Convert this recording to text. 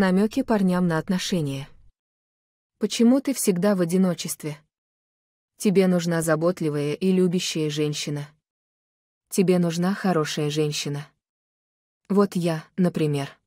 намеки парням на отношения. Почему ты всегда в одиночестве? Тебе нужна заботливая и любящая женщина. Тебе нужна хорошая женщина. Вот я, например.